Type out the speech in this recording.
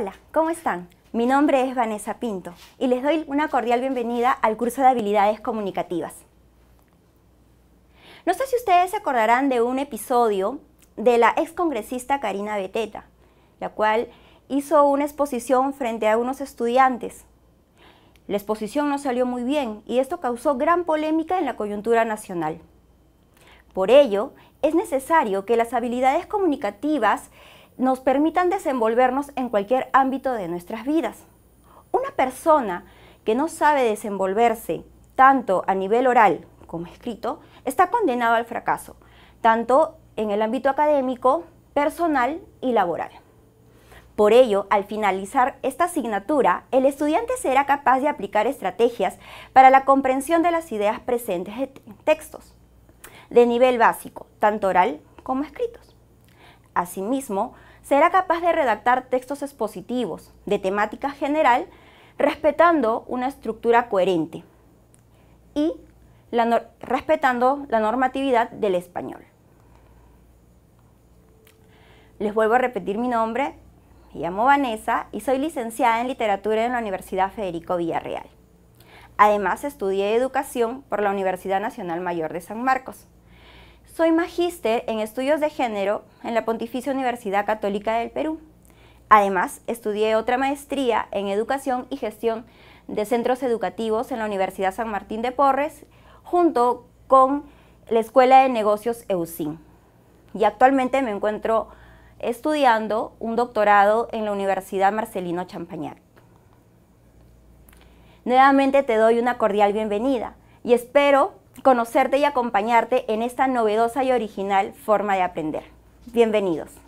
Hola, ¿cómo están? Mi nombre es Vanessa Pinto y les doy una cordial bienvenida al curso de habilidades comunicativas. No sé si ustedes se acordarán de un episodio de la excongresista Karina Beteta, la cual hizo una exposición frente a unos estudiantes. La exposición no salió muy bien y esto causó gran polémica en la coyuntura nacional. Por ello, es necesario que las habilidades comunicativas nos permitan desenvolvernos en cualquier ámbito de nuestras vidas. Una persona que no sabe desenvolverse tanto a nivel oral como escrito está condenado al fracaso, tanto en el ámbito académico, personal y laboral. Por ello, al finalizar esta asignatura, el estudiante será capaz de aplicar estrategias para la comprensión de las ideas presentes en textos, de nivel básico, tanto oral como escritos. Asimismo, será capaz de redactar textos expositivos de temática general respetando una estructura coherente y respetando la normatividad del español. Les vuelvo a repetir mi nombre, me llamo Vanessa y soy licenciada en literatura en la Universidad Federico Villarreal. Además estudié educación por la Universidad Nacional Mayor de San Marcos. Soy magíster en estudios de género en la Pontificia Universidad Católica del Perú. Además, estudié otra maestría en educación y gestión de centros educativos en la Universidad San Martín de Porres, junto con la Escuela de Negocios EUSIN. Y actualmente me encuentro estudiando un doctorado en la Universidad Marcelino Champañac. Nuevamente te doy una cordial bienvenida y espero conocerte y acompañarte en esta novedosa y original forma de aprender. Bienvenidos.